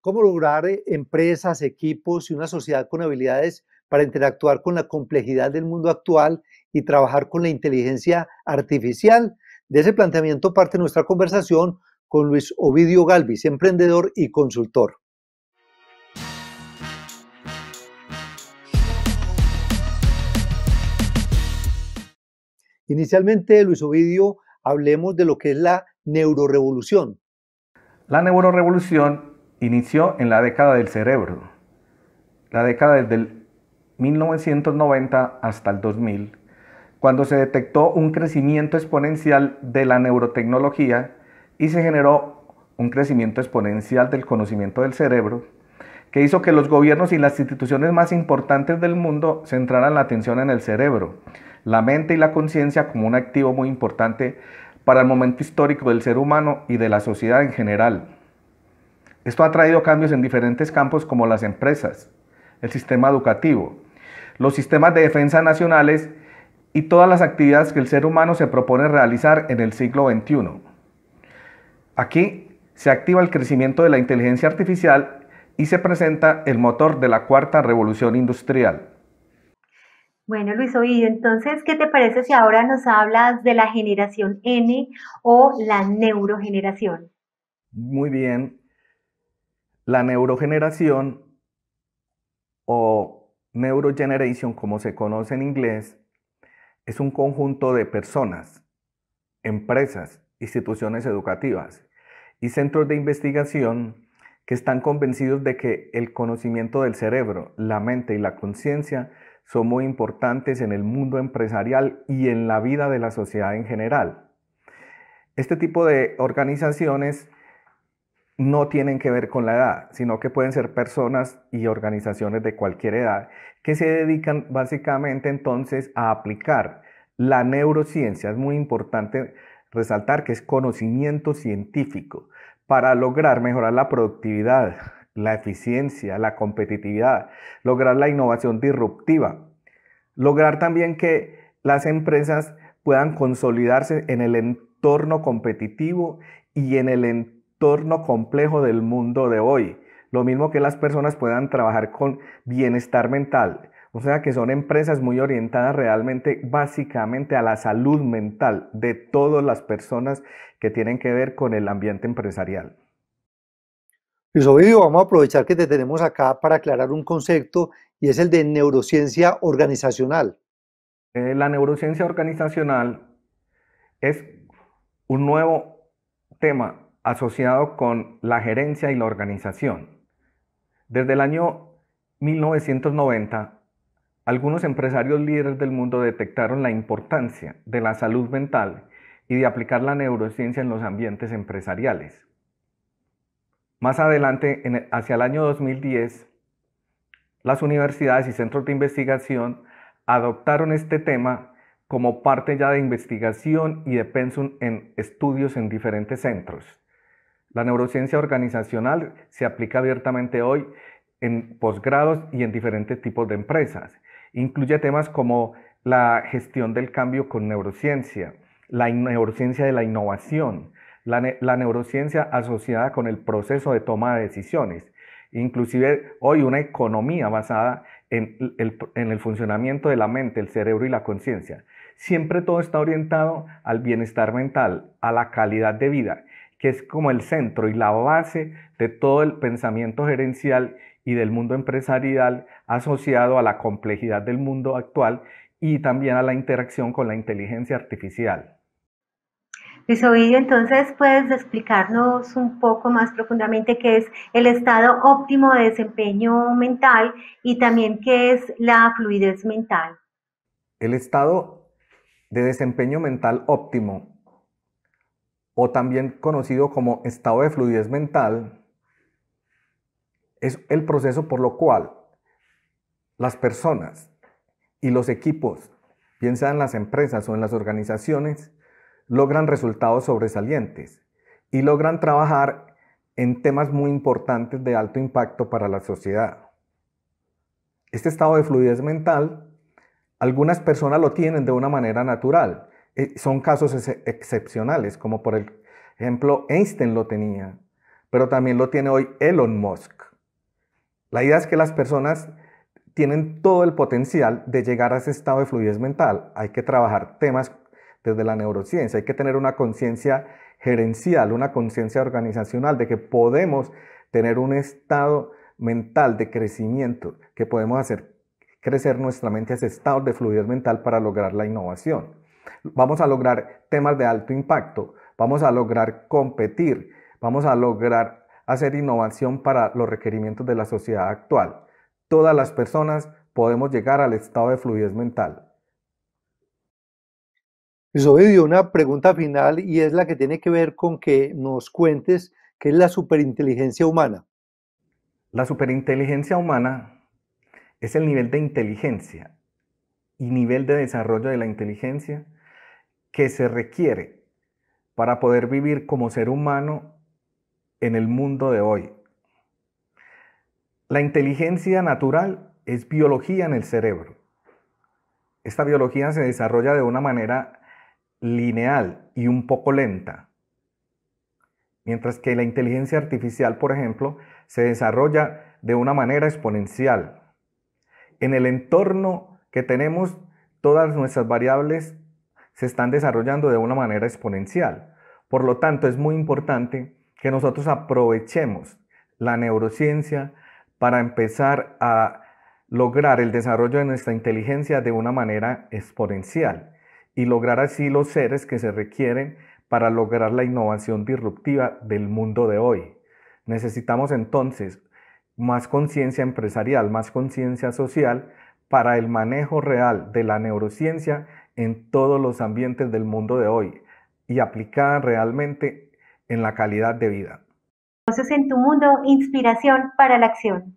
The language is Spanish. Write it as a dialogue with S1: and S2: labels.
S1: cómo lograr eh, empresas, equipos y una sociedad con habilidades para interactuar con la complejidad del mundo actual y trabajar con la inteligencia artificial. De ese planteamiento parte nuestra conversación con Luis Ovidio Galvis, emprendedor y consultor. Inicialmente, Luis Ovidio, hablemos de lo que es la neurorevolución. La neurorevolución
S2: inició en la década del cerebro. La década desde 1990 hasta el 2000, cuando se detectó un crecimiento exponencial de la neurotecnología y se generó un crecimiento exponencial del conocimiento del cerebro, que hizo que los gobiernos y las instituciones más importantes del mundo centraran la atención en el cerebro, la mente y la conciencia como un activo muy importante para el momento histórico del ser humano y de la sociedad en general. Esto ha traído cambios en diferentes campos como las empresas, el sistema educativo, los sistemas de defensa nacionales y todas las actividades que el ser humano se propone realizar en el siglo XXI. Aquí se activa el crecimiento de la inteligencia artificial y se presenta el motor de la cuarta revolución industrial.
S1: Bueno, Luis Oído, entonces, ¿qué te parece si ahora nos hablas de la generación N o la neurogeneración?
S2: Muy bien, la neurogeneración o neurogeneration, como se conoce en inglés, es un conjunto de personas, empresas, instituciones educativas y centros de investigación que están convencidos de que el conocimiento del cerebro, la mente y la conciencia son muy importantes en el mundo empresarial y en la vida de la sociedad en general. Este tipo de organizaciones no tienen que ver con la edad, sino que pueden ser personas y organizaciones de cualquier edad que se dedican básicamente entonces a aplicar la neurociencia. Es muy importante resaltar que es conocimiento científico para lograr mejorar la productividad, la eficiencia, la competitividad, lograr la innovación disruptiva, lograr también que las empresas puedan consolidarse en el entorno competitivo y en el entorno complejo del mundo de hoy. Lo mismo que las personas puedan trabajar con bienestar mental. O sea que son empresas muy orientadas realmente básicamente a la salud mental de todas las personas que tienen que ver con el ambiente empresarial.
S1: Luis obvio, vamos a aprovechar que te tenemos acá para aclarar un concepto y es el de neurociencia organizacional. Eh, la neurociencia organizacional
S2: es un nuevo tema asociado con la gerencia y la organización. Desde el año 1990, algunos empresarios líderes del mundo detectaron la importancia de la salud mental y de aplicar la neurociencia en los ambientes empresariales. Más adelante, hacia el año 2010, las universidades y centros de investigación adoptaron este tema como parte ya de investigación y de pensum en estudios en diferentes centros. La neurociencia organizacional se aplica abiertamente hoy en posgrados y en diferentes tipos de empresas. Incluye temas como la gestión del cambio con neurociencia, la neurociencia de la innovación, la, neurociencia asociada con el proceso de toma de decisiones, inclusive hoy una economía basada en el funcionamiento de la mente, el cerebro y la conciencia. Siempre todo está orientado al bienestar mental, a la calidad de vida que es como el centro y la base de todo el pensamiento gerencial y del mundo empresarial asociado a la complejidad del mundo actual y también a la interacción con la inteligencia artificial.
S1: Luis Ovidio, entonces puedes explicarnos un poco más profundamente qué es el estado óptimo de desempeño mental y también qué es la fluidez mental.
S2: El estado de desempeño mental óptimo o también conocido como estado de fluidez mental, es el proceso por lo cual las personas y los equipos, bien en las empresas o en las organizaciones, logran resultados sobresalientes y logran trabajar en temas muy importantes de alto impacto para la sociedad. Este estado de fluidez mental, algunas personas lo tienen de una manera natural eh, son casos excepcionales, como por ejemplo Einstein lo tenía, pero también lo tiene hoy Elon Musk. La idea es que las personas tienen todo el potencial de llegar a ese estado de fluidez mental. Hay que trabajar temas desde la neurociencia, hay que tener una conciencia gerencial, una conciencia organizacional de que podemos tener un estado mental de crecimiento, que podemos hacer crecer nuestra mente a ese estado de fluidez mental para lograr la innovación. Vamos a lograr temas de alto impacto, vamos a lograr competir, vamos a lograr hacer innovación para los requerimientos de la sociedad actual. Todas las personas podemos llegar
S1: al estado de fluidez mental. Luis una pregunta final y es la que tiene que ver con que nos cuentes qué es la superinteligencia humana. La superinteligencia humana es el nivel de inteligencia
S2: y nivel de desarrollo de la inteligencia que se requiere para poder vivir como ser humano en el mundo de hoy. La inteligencia natural es biología en el cerebro. Esta biología se desarrolla de una manera lineal y un poco lenta, mientras que la inteligencia artificial, por ejemplo, se desarrolla de una manera exponencial. En el entorno que tenemos, todas nuestras variables se están desarrollando de una manera exponencial. Por lo tanto, es muy importante que nosotros aprovechemos la neurociencia para empezar a lograr el desarrollo de nuestra inteligencia de una manera exponencial y lograr así los seres que se requieren para lograr la innovación disruptiva del mundo de hoy. Necesitamos entonces más conciencia empresarial, más conciencia social para el manejo real de la neurociencia en todos los ambientes del mundo de hoy y aplicada realmente en la calidad de vida.
S1: Entonces, en tu mundo, inspiración para la acción.